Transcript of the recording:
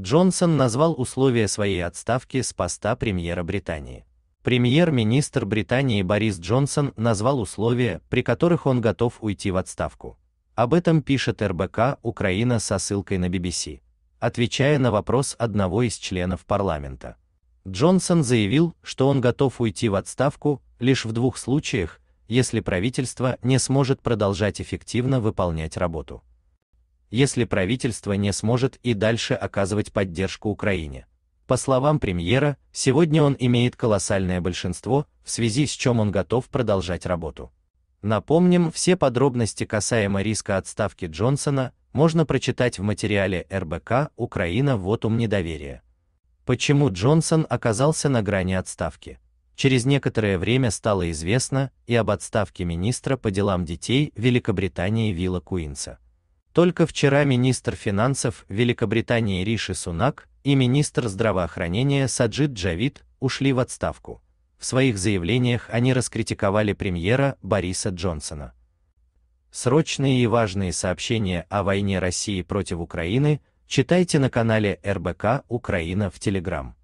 Джонсон назвал условия своей отставки с поста премьера Британии. Премьер-министр Британии Борис Джонсон назвал условия, при которых он готов уйти в отставку. Об этом пишет РБК «Украина» со ссылкой на BBC, отвечая на вопрос одного из членов парламента. Джонсон заявил, что он готов уйти в отставку лишь в двух случаях, если правительство не сможет продолжать эффективно выполнять работу если правительство не сможет и дальше оказывать поддержку Украине. По словам премьера, сегодня он имеет колоссальное большинство, в связи с чем он готов продолжать работу. Напомним, все подробности касаемо риска отставки Джонсона можно прочитать в материале РБК «Украина. вот ум недоверия». Почему Джонсон оказался на грани отставки? Через некоторое время стало известно и об отставке министра по делам детей Великобритании Вилла Куинса. Только вчера министр финансов Великобритании Риши Сунак и министр здравоохранения Саджид Джавид ушли в отставку. В своих заявлениях они раскритиковали премьера Бориса Джонсона. Срочные и важные сообщения о войне России против Украины читайте на канале РБК Украина в Телеграм.